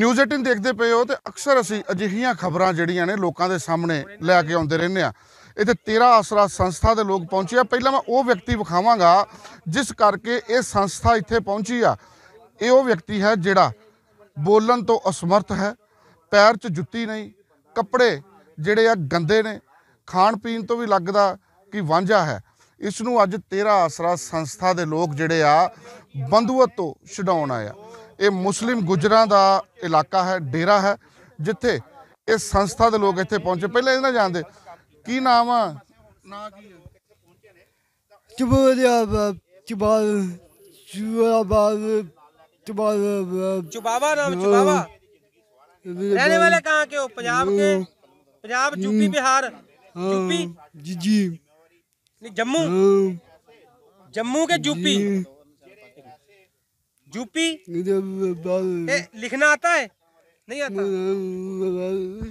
news 18 ਦੇਖਦੇ ਪਏ ਹੋ ਤੇ ਅਕਸਰ ਅਸੀਂ ਅਜਿਹੀਆਂ ਖਬਰਾਂ ਜਿਹੜੀਆਂ ਨੇ ਲੋਕਾਂ ਦੇ ਸਾਹਮਣੇ ਲੈ ਕੇ ਆਉਂਦੇ ਰਹਿੰਦੇ ਆ ਇੱਥੇ 13 ਆਸਰਾ ਸੰਸਥਾ ਦੇ ਲੋਕ ਪਹੁੰਚੇ ਆ ਪਹਿਲਾਂ ਮੈਂ ਉਹ ਵਿਅਕਤੀ ਵਿਖਾਵਾਂਗਾ ਜਿਸ ਕਰਕੇ ਇਹ ਸੰਸਥਾ ਇੱਥੇ ਪਹੁੰਚੀ ਆ ਇਹ ਉਹ ਵਿਅਕਤੀ ਹੈ ਜਿਹੜਾ ਬੋਲਣ ਤੋਂ ਅਸਮਰਥ ਹੈ ਪੈਰ 'ਚ ਜੁੱਤੀ ਨਹੀਂ ਕੱਪੜੇ ਜਿਹੜੇ ਆ ਗੰਦੇ ਨੇ ਖਾਣ ਪੀਣ ਤੋਂ ਵੀ ਲੱਗਦਾ ਕਿ ਵਾਂਝਾ ਹੈ ਇਸ ਨੂੰ ਅੱਜ 13 ਆਸਰਾ ਸੰਸਥਾ ਦੇ ਲੋਕ ਜਿਹੜੇ ਆ ਬੰਦੂਤ ਤੋਂ ਛਡਾਉਣ ਆਇਆ ਇਹ ਮੁਸਲਿਮ ਗੁਜਰਾਂ ਦਾ ਇਲਾਕਾ ਹੈ ਡੇਰਾ ਹੈ ਜਿੱਥੇ ਇਸ ਸੰਸਥਾ ਦੇ ਲੋਕ ਇੱਥੇ ਪਹੁੰਚੇ ਪਹਿਲਾਂ ਇਹਨਾਂ ਜਾਣਦੇ ਕੀ ਨਾਮ ਆ ਨਾ ਕੀ ਚੁਬਾ ਚੁਬਾਵਾ ਚੁਬਾਵਾ ਚੁਬਾਵਾ ਨਾਮ ਚੁਬਾਵਾ रहने वाले कहाँ के हो पंजाब के पंजाब यूपी बिहार यूपी ਜੀ जी ਜੰਮੂ जम्मू के यूपी यूपी ਇਹ ਲਿਖਣਾ ਆਤਾ ਹੈ ਨਹੀਂ ਆਤਾ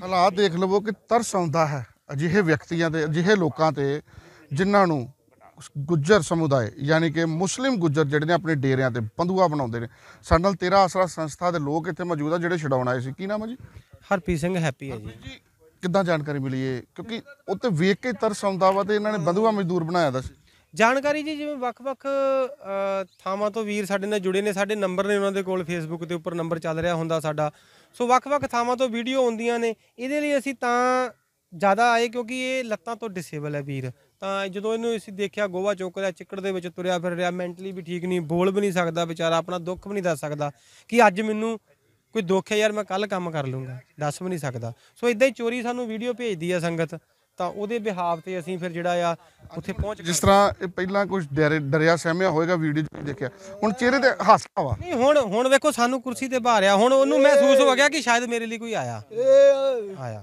ਹਾਲਾਤ ਦੇਖ ਲਵੋ ਕਿ ਤਰਸ ਆਉਂਦਾ ਹੈ ਅਜਿਹੇ ਵਿਅਕਤੀਆਂ ਤੇ ਅਜਿਹੇ ਲੋਕਾਂ ਤੇ ਜਿਨ੍ਹਾਂ ਨੂੰ ਗੁੱਜਰ ਸਮੁਦਾਇ ਯਾਨੀ ਕਿ ਮੁਸਲਿਮ ਗੁੱਜਰ ਜਿਹੜੇ ਨੇ ਆਪਣੇ ਡੇਰਿਆਂ ਤੇ ਬੰਦੂਆ ਬਣਾਉਂਦੇ ਨੇ ਸਾਡੇ ਨਾਲ ਤੇਰਾ ਆਸਰਾ ਸੰਸਥਾ ਦੇ ਲੋਕ ਇੱਥੇ ਮੌਜੂਦ ਆ ਜਿਹੜੇ ਛਡਾਉਣ ਆਏ ਸੀ ਕੀ ਨਾਮ ਹੈ ਜੀ ਹਰਪੀ ਸਿੰਘ ਹੈਪੀ ਹੈ ਜੀ ਕਿੱਦਾਂ ਜਾਣਕਾਰੀ ਮਿਲੀ ਇਹ ਕਿਉਂਕਿ ਉੱਤੇ ਵੇਖ ਕੇ ਤਰਸ ਆਉਂਦਾ ਵਾ ਤੇ ਇਹਨਾਂ ਨੇ ਬੰਦੂਆ ਮਜ਼ਦੂਰ ਬਣਾਇਆ ਦਾ ਸੀ ਜਾਣਕਾਰੀ ਜੀ ਜਿਵੇਂ ਵੱਖ-ਵੱਖ ਥਾਵਾਂ ਤੋਂ ਵੀਰ ਸਾਡੇ ਨਾਲ ਜੁੜੇ ਨੇ ਸਾਡੇ ਨੰਬਰ ਨੇ ਉਹਨਾਂ ਦੇ ਕੋਲ ਫੇਸਬੁੱਕ ਦੇ ਉੱਪਰ ਨੰਬਰ ਚੱਲ ਰਿਹਾ ਹੁੰਦਾ ਸਾਡਾ ਸੋ ਵੱਖ-ਵੱਖ ਥਾਵਾਂ ਤੋਂ ਵੀਡੀਓ ਆਉਂਦੀਆਂ ਨੇ ਇਹਦੇ ਲਈ ਅਸੀਂ ਤਾਂ ਜ਼ਿਆਦਾ ਆਏ ਕਿਉਂਕਿ ਇਹ ਲੱਤਾਂ ਤੋਂ ਡਿਸੇਬਲ ਹੈ ਵੀਰ ਤਾਂ ਜਦੋਂ ਇਹਨੂੰ ਅਸੀਂ ਦੇਖਿਆ ਗੋਵਾ ਚੌਕ ਦਾ ਚਿੱਕੜ ਦੇ ਵਿੱਚ ਤੁਰਿਆ ਫਿਰ ਰਿਹਾ ਮੈਂਟਲੀ ਵੀ ਠੀਕ ਨਹੀਂ ਬੋਲ ਵੀ ਨਹੀਂ ਸਕਦਾ ਵਿਚਾਰਾ ਆਪਣਾ ਦੁੱਖ ਵੀ ਨਹੀਂ ਦੱਸ ਸਕਦਾ ਕਿ ਅੱਜ ਮੈਨੂੰ ਕੋਈ ਦੁੱਖ ਹੈ ਯਾਰ ਮੈਂ ਕੱਲ ਕੰਮ ਕਰ ਲੂੰਗਾ ਦੱਸ ਵੀ ਨਹੀਂ ਸਕਦਾ ਸੋ ਇਦਾਂ ਹੀ ਚੋਰੀ ਸਾਨੂੰ ਵੀਡੀਓ ਭੇਜਦੀ ਆ ਸੰਗਤ ਤਾਂ ਉਹਦੇ ਵਿਹਾਵ ਤੇ ਅਸੀਂ ਫਿਰ ਜਿਹੜਾ ਆ ਉੱਥੇ ਪਹੁੰਚ ਜਿਸ ਤਰ੍ਹਾਂ ਇਹ ਪਹਿਲਾਂ ਕੁਝ ਡਰਿਆ ਸਹਿਮਿਆ ਹੋਏਗਾ ਵੀਡੀਓ 'ਚ ਦੇਖਿਆ ਹੁਣ ਚਿਹਰੇ ਤੇ ਹਾਸਾ ਵਾ ਨਹੀਂ ਹੁਣ ਹੁਣ ਵੇਖੋ ਸਾਨੂੰ ਕੁਰਸੀ ਤੇ ਭਾਰਿਆ ਹੁਣ ਉਹਨੂੰ ਮਹਿਸੂਸ ਹੋ ਗਿਆ ਕਿ ਸ਼ਾਇਦ ਮੇਰੇ ਲਈ ਕੋਈ ਆਇਆ ਆਇਆ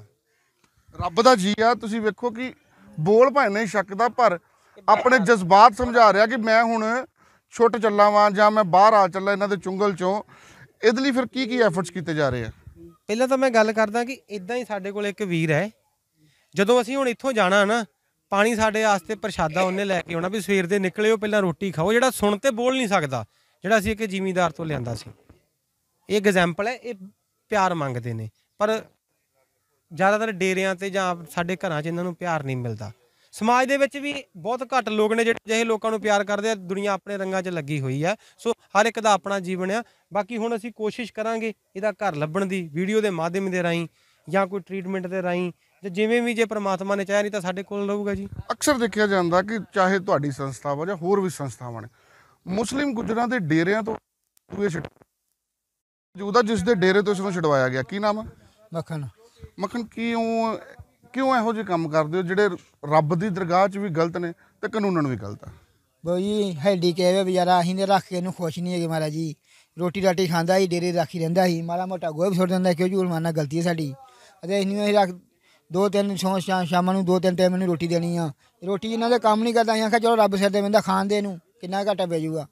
ਰੱਬ ਦਾ ਜੀ ਆ ਤੁਸੀਂ ਵੇਖੋ ਕਿ ਬੋਲ ਭਾਵੇਂ ਨਹੀਂ ਸ਼ੱਕਦਾ ਪਰ ਆਪਣੇ ਜਜ਼ਬਾਤ ਸਮਝਾ ਰਿਹਾ ਕਿ ਮੈਂ ਹੁਣ ਛੁੱਟ ਚੱਲਾ ਵਾਂ ਜਾਂ ਮੈਂ ਬਾਹਰ ਆ ਚੱਲਾ ਇਹਨਾਂ ਦੇ ਚੁੰਗਲ ਚੋਂ ਇਹਦੇ ਲਈ ਫਿਰ ਕੀ ਕੀ ਐਫਰਟਸ ਕੀਤੇ ਜਾ ਰਹੇ ਆ ਪਹਿਲਾਂ ਤਾਂ ਮੈਂ ਗੱਲ ਕਰਦਾ ਕਿ ਇਦਾਂ ਹੀ ਸਾਡੇ ਕੋਲ ਇੱਕ ਵੀਰ ਹੈ ਜਦੋਂ ਅਸੀਂ ਹੁਣ ਇੱਥੋਂ ਜਾਣਾ ਨਾ ਪਾਣੀ ਸਾਡੇ ਆਸਤੇ ਪ੍ਰਸ਼ਾਦਾ ਉਹਨੇ ਲੈ ਕੇ ਆਉਣਾ ਵੀ ਸਵੇਰ ਦੇ ਨਿਕਲਿਓ ਪਹਿਲਾਂ ਰੋਟੀ ਖਾਓ ਜਿਹੜਾ ਸੁਣ ਤੇ ਬੋਲ ਨਹੀਂ ਸਕਦਾ ਜਿਹੜਾ ਅਸੀਂ ਇੱਕ ਜ਼ਿਮੀਂਦਾਰ ਤੋਂ ਲਿਆਂਦਾ ਸੀ ਇਹ ਐਗਜ਼ਾਮਪਲ ਹੈ ਇਹ ਪਿਆਰ ਮੰਗਦੇ ਨੇ ਪਰ ਜ਼ਿਆਦਾਤਰ ਡੇਰਿਆਂ ਤੇ ਜਾਂ ਸਾਡੇ ਘਰਾਂ 'ਚ ਇਹਨਾਂ ਨੂੰ ਪਿਆਰ ਨਹੀਂ ਮਿਲਦਾ ਸਮਾਜ ਦੇ ਵਿੱਚ ਵੀ ਬਹੁਤ ਘੱਟ ਲੋਕ ਨੇ ਜਿਹੜੇ ਜਿਹੇ ਲੋਕਾਂ ਨੂੰ ਪਿਆਰ ਕਰਦੇ ਆ ਦੁਨੀਆ ਆਪਣੇ ਰੰਗਾਂ 'ਚ ਲੱਗੀ ਹੋਈ ਆ ਸੋ ਹਰ ਇੱਕ ਦਾ ਆਪਣਾ ਜੀਵਨ ਆ ਬਾਕੀ ਹੁਣ ਅਸੀਂ ਕੋਸ਼ਿਸ਼ ਕਰਾਂਗੇ ਇਹਦਾ ਘਰ ਲੱਭਣ ਦੀ ਵੀਡੀਓ ਦੇ ਮਾਧਿਅਮ ਦੇ ਰਾਹੀਂ ਜਾਂ ਕੋਈ ਟ੍ਰੀਟਮੈਂਟ ਦੇ ਰਾਹੀਂ ਤੇ ਜਿਵੇਂ ਵੀ ਜੇ ਪ੍ਰਮਾਤਮਾ ਨੇ ਚਾਹਿਆ ਨਹੀਂ ਤਾਂ ਸਾਡੇ ਕੋਲ ਰਹੂਗਾ ਜੀ ਅਕਸਰ ਦੇਖਿਆ ਜਾਂਦਾ ਕਿ ਚਾਹੇ ਤੁਹਾਡੀ ਵਾ ਜਾਂ ਹੋਰ ਵੀ ਸੰਸਥਾਵਾਂ ਨੇ ਮੁਸਲਿਮ ਗੁਜਰਾਂ ਦੇ ਡੇਰਿਆਂ ਤੋਂ ਦੂਏ ਜੂਦਾ ਜਿਸ ਦੇ ਡੇਰੇ ਤੋਂ ਇਸਨੂੰ ਨੂੰ ਛਡਵਾਇਆ ਗਿਆ ਕੀ ਨਾਮ ਮੱਖਣ ਮੱਖਣ ਕਿਉਂ ਕਿਉਂ ਇਹੋ ਜਿਹੇ ਕੰਮ ਕਰਦੇ ਹੋ ਜਿਹੜੇ ਰੱਬ ਦੀ ਦਰਗਾਹ 'ਚ ਵੀ ਗਲਤ ਨੇ ਤੇ ਕਾਨੂੰਨਾਂ ਨੂੰ ਵੀ ਗਲਤ ਆ ਬਈ ਹੈਡੀ ਕਹੇ ਵਿਚਾਰਾ ਅਸੀਂ ਨੇ ਰੱਖ ਕੇ ਇਹਨੂੰ ਖੁਸ਼ ਨਹੀਂ ਹੈਗੇ ਮਹਾਰਾਜ ਜੀ ਰੋਟੀ ਰਾਟੀ ਖਾਂਦਾ ਹੀ ਡੇਰੇ ਰੱਖੀ ਰਹਿੰਦਾ ਹੀ ਮਾਲਾ ਮੋਟਾ ਗੋਬ ਛੋੜ ਦਿੰਦਾ ਕਿਉਂ ਝੂਲ ਮਾਰਨਾ ਗਲਤੀ ਹੈ ਸਾਡੀ ਅਤੇ ਇਹਨੂੰ ਅਸੀਂ ਰੱਖ ਦੋ ਤਿੰਨ ਸ਼ੌਂ ਸ਼ਾਮਾਂ ਨੂੰ ਦੋ ਤਿੰਨ ਟਾਈਮ ਇਹਨੂੰ ਰੋਟੀ ਦੇਣੀ ਆ ਰੋਟੀ ਇਹਨਾਂ ਦੇ ਕੰਮ ਨਹੀਂ ਕਰਦਾ ਅਸੀਂ ਆਖਿਆ ਚਲੋ ਰੱਬ ਸਿਰ ਦੇ ਬੰਦਾ ਖਾਣ ਦੇ ਇਹਨੂੰ ਕਿੰਨਾ ਘਾਟਾ ਪੈ ਜਾਊਗਾ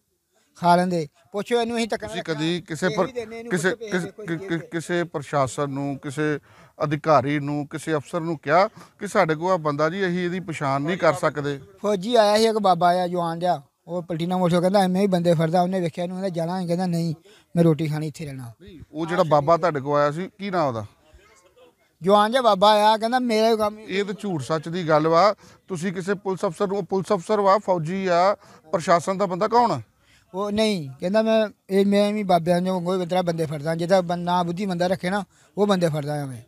ਖਾ ਲੈਂਦੇ ਪੁੱਛੋ ਇਹਨੂੰ ਅਸੀਂ ਤੱਕਣਾ ਕਦੀ ਕਿਸੇ ਪਰ ਕਿਸੇ ਕਿਸੇ ਪ੍ਰਸ਼ਾਸਨ ਨੂੰ ਕਿਸੇ ਅਧਿਕਾਰੀ ਨੂੰ ਕਿਸੇ ਅਫਸਰ ਨੂੰ ਕਿਹਾ ਕਿ ਸਾਡੇ ਕੋਲ ਆ ਬੰਦਾ ਜੀ ਅਸੀਂ ਇਹਦੀ ਪਛਾਣ ਨਹੀਂ ਕਰ ਸਕਦੇ ਫੌਜੀ ਆਇਆ ਸੀ ਇੱਕ ਬਾਬਾ ਆਇਆ ਜਵਾਨ ਜਿਹਾ ਉਹ ਪਲਟੀਨਾ ਮੋਟਰ ਕਹਿੰਦਾ ਐਵੇਂ ਹੀ ਬੰਦੇ ਫਿਰਦਾ ਉਹਨੇ ਵੇਖਿਆ ਇਹਨੂੰ ਕਹਿੰਦਾ ਜਾਣਾ ਕਹਿੰਦਾ ਨਹੀਂ ਮੈਂ ਰੋਟੀ ਖਾਣੀ ਇੱਥੇ ਰਹਿਣਾ ਉਹ ਜਿਹੜਾ ਬਾਬਾ ਤੁਹਾਡੇ ਕੋਲ ਆਇਆ ਸੀ ਕੀ ਨਾਮ ਉਹਦਾ ਜਵਾਨ ਜੇ ਬਾਬਾ ਆ ਕਹਿੰਦਾ ਮੇਰੇ ਕੰਮ ਇਹ ਤਾਂ ਝੂਠ ਸੱਚ ਦੀ ਗੱਲ ਵਾ ਤੁਸੀਂ ਕਿਸੇ ਪੁਲਿਸ ਅਫਸਰ ਨੂੰ ਪੁਲਿਸ ਅਫਸਰ ਵਾ ਫੌਜੀ ਆ ਪ੍ਰਸ਼ਾਸਨ ਦਾ ਬੰਦਾ ਕੌਣ ਉਹ ਨਹੀਂ ਕਹਿੰਦਾ ਮੈਂ ਇਹ ਮੈਂ ਵੀ ਬਾਬਿਆਂ ਨੂੰ ਕੋਈ ਤੇਰਾ ਬੰਦੇ ਫੜਦਾ ਜਿਹਦਾ ਬੰਨਾ ਬੁੱਧੀ ਬੰਦਾ ਰੱਖੇ ਨਾ ਉਹ ਬੰਦੇ ਫੜਦਾ ਆ ਮੈਂ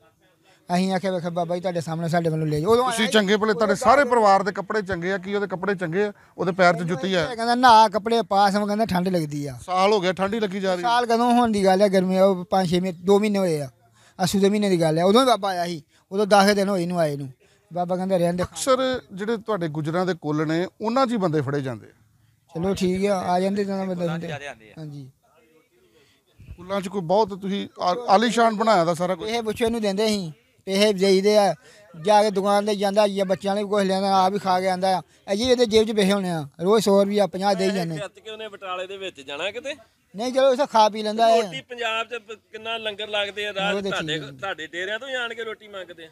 ਅਸੀਂ ਆਖਿਆ ਵੇਖ ਬਾਬਾ ਜੀ ਤੁਹਾਡੇ ਸਾਹਮਣੇ ਸਾਡੇ ਵੱਲੋਂ ਲੈ ਜਾਓ ਤੁਸੀਂ ਚੰਗੇ ਭਲੇ ਤੁਹਾਡੇ ਸਾਰੇ ਪਰਿਵਾਰ ਦੇ ਕੱਪੜੇ ਚੰਗੇ ਆ ਕੀ ਉਹਦੇ ਕੱਪੜੇ ਚੰਗੇ ਆ ਉਹਦੇ ਪੈਰ 'ਚ ਜੁੱਤੀ ਆ ਕਹਿੰਦਾ ਨਾ ਕੱਪੜੇ ਪਾਸ ਮੈਂ ਕਹਿੰਦਾ ਠੰਡ ਲੱਗਦੀ ਆ ਸਾਲ ਹੋ ਗਿਆ ਠੰਡੀ ਲੱਗੀ ਜਾ ਰਹੀ ਸਾਲ ਕਦੋਂ ਹੋਣ ਦੀ ਗੱਲ ਆ ਗਰਮੀ ਉਹ 5-6 ਮਹੀਨੇ 2 ਮਹੀਨੇ ਹੋਏ ਆ ਅਸੂ ਦੇ ਮਹੀਨੇ ਦੀ ਗੱਲ ਹੈ ਉਦੋਂ ਹੀ ਬਾਬਾ ਆਇਆ ਸੀ ਉਦੋਂ 10 ਦਿਨ ਹੋਏ ਨੂੰ ਆਏ ਨੂੰ ਬਾਬਾ ਕਹਿੰਦੇ ਰਹਿਣ ਦੇ ਅਕਸਰ ਜਿਹੜੇ ਤੁਹਾਡੇ ਗੁਜਰਾਂ ਦੇ ਕੋਲ ਨੇ ਉਹਨਾਂ ਜੀ ਬੰਦੇ ਫੜੇ ਜਾਂਦੇ ਚਲੋ ਠੀਕ ਆ ਆ ਜਾਂਦੇ ਤਾਂ ਬੰਦੇ ਹੁੰਦੇ ਹਾਂਜੀ ਕੁੱਲਾਂ 'ਚ ਕੋਈ ਬਹੁਤ ਤੁਸੀਂ ਆਲੀਸ਼ਾਨ ਬਣਾਇਆ ਦਾ ਸਾਰਾ ਕੁਝ ਇਹ ਬੱਚੇ ਨੂੰ ਦਿੰਦੇ ਸੀ ਇਹ ਜਈਦੇ ਆ ਜਾ ਕੇ ਦੁਕਾਨ ਤੇ ਜਾਂਦਾ ਜਾਂ ਬੱਚਿਆਂ ਨੇ ਕੁਝ ਲੈਂਦਾ ਆ ਵੀ ਖਾ ਕੇ ਆਂਦਾ ਆ ਜੀ ਇਹਦੇ ਜੇਬ 'ਚ ਬਹਿ ਹੋਣੇ ਆ ਰੋਜ਼ 100 ਰੁਪਿਆ 50 ਹੀ ਜਾਂਦੇ ਕਿਤੇ ਉਹਨੇ ਬਟਾਲੇ ਦੇ ਵਿੱਚ ਜਾਣਾ ਕਿਤੇ ਨਹੀਂ ਚਲੋ ਇਸਾ ਖਾ ਪੀ ਲੈਂਦਾ ਹੈ ਰੋਟੀ ਪੰਜਾਬ ਚ ਕਿੰਨਾ ਲੰਗਰ ਲੱਗਦੇ ਆ ਰਾਜ ਤੁਹਾਡੇ ਤੁਹਾਡੇ ਡੇਰਿਆਂ ਤੋਂ ਹੀ ਆਣ ਕੇ ਰੋਟੀ ਮੰਗਦੇ ਆ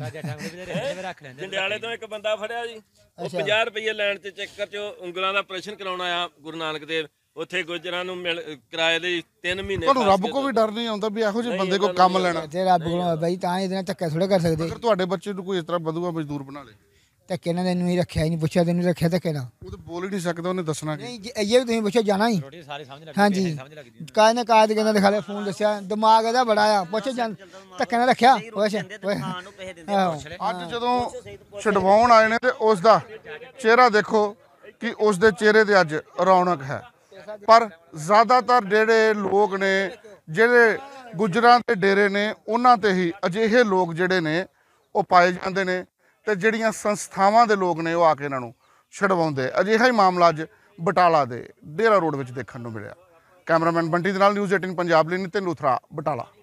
ਰਾਜਾ ਠਾਕੁਰ ਵੀ ਰੱਖ ਲੈਂਦੇ ਜੰਡਿਆਲੇ ਤੋਂ ਇੱਕ ਬੰਦਾ ਫੜਿਆ ਜੀ ਉਹ 50 ਰੁਪਏ ਲੈਣ ਤੇ ਚੱਕਰ ਚ ਉਂਗਲਾਂ ਦਾ ਆਪਰੇਸ਼ਨ ਕਰਾਉਣ ਆਇਆ ਗੁਰੂ ਨਾਨਕ ਦੇਵ ਉੱਥੇ ਗੁਜਰਾਂ ਨੂੰ ਮਿਲ ਕਿਰਾਏ ਦੇ 3 ਮਹੀਨੇ ਤੁਹਾਨੂੰ ਰੱਬ ਕੋ ਵੀ ਡਰ ਨਹੀਂ ਆਉਂਦਾ ਵੀ ਇਹੋ ਜਿਹੇ ਬੰਦੇ ਕੋ ਕੰਮ ਲੈਣਾ ਤੇ ਰੱਬ ਕੋ ਬਾਈ ਤਾਂ ਇਹਦੇ ਨਾਲ ਧੱਕੇ ਥੋੜੇ ਕਰ ਸਕਦੇ ਅਗਰ ਤੁਹਾਡੇ ਬੱਚੇ ਨੂੰ ਕੋਈ ਇਸ ਤਰ੍ਹਾਂ ਬਦੂਆ ਮਜ਼ਦੂਰ ਬਣਾ ਲੇ ਕਿਹਨਾਂ ਦੇ ਨੂੰ ਹੀ ਰੱਖਿਆ ਨਹੀਂ ਪੁੱਛਿਆ ਤੈਨੂੰ ਰੱਖਿਆ ਤਾਂ ਕਿਹਨਾਂ ਉਹ ਤਾਂ ਬੋਲ ਹੀ ਨਹੀਂ ਸਕਦਾ ਉਹਨੇ ਦੱਸਣਾ ਕੀ ਨਹੀਂ ਇਹ ਵੀ ਤੁਸੀਂ ਪੁੱਛਿਆ ਜਾਣਾ ਹੀ ਰੋਟੀ ਸਾਰੇ ਸਮਝ ਲੱਗ ਹਾਂਜੀ ਕਾਇ ਨਾ ਕਹਿੰਦਾ ਦਿਖਾ ਲਿਆ ਫੋਨ ਦੱਸਿਆ ਦਿਮਾਗ ਇਹਦਾ ਬੜਾ ਆ ਪੁੱਛ ਜਾਂ ਧੱਕੇ ਨਾਲ ਰੱਖਿਆ ਪੁੱਛ ਨੂੰ ਪੈਸੇ ਦਿੰਦੇ ਅੱਜ ਜਦੋਂ ਛਡਵਾਉਣ ਆਏ ਨੇ ਤੇ ਉਸ ਦਾ ਚਿਹਰਾ ਦੇਖੋ ਕਿ ਉਸ ਦੇ ਚਿਹਰੇ ਤੇ ਅੱਜ ਰੌਣਕ ਹੈ ਪਰ ਜ਼ਿਆਦਾਤਰ ਜਿਹੜੇ ਲੋਕ ਨੇ ਜਿਹੜੇ ਗੁਜਰਾਂ ਦੇ ਡੇਰੇ ਨੇ ਉਹਨਾਂ ਤੇ ਹੀ ਅਜਿਹੇ ਲੋਕ ਜਿਹੜੇ ਨੇ ਉਹ ਪਾਏ ਜਾਂਦੇ ਨੇ ਤੇ ਜਿਹੜੀਆਂ ਸੰਸਥਾਵਾਂ ਦੇ ਲੋਕ ਨੇ ਉਹ ਆ ਕੇ ਇਹਨਾਂ ਨੂੰ ਛਡਵਾਉਂਦੇ ਅਜਿਹਾ ਹੀ ਮਾਮਲਾ ਅੱਜ ਬਟਾਲਾ ਦੇ ਡੇਰਾ ਰੋਡ ਵਿੱਚ ਦੇਖਣ ਨੂੰ ਮਿਲਿਆ ਕੈਮਰਾਮੈਨ ਬੰਟੀ ਦੇ ਨਾਲ ਨਿਊਜ਼ 18 ਪੰਜਾਬ ਲਈ ਨਿਤਿਨ ਲੂਥਰਾ ਬਟਾਲਾ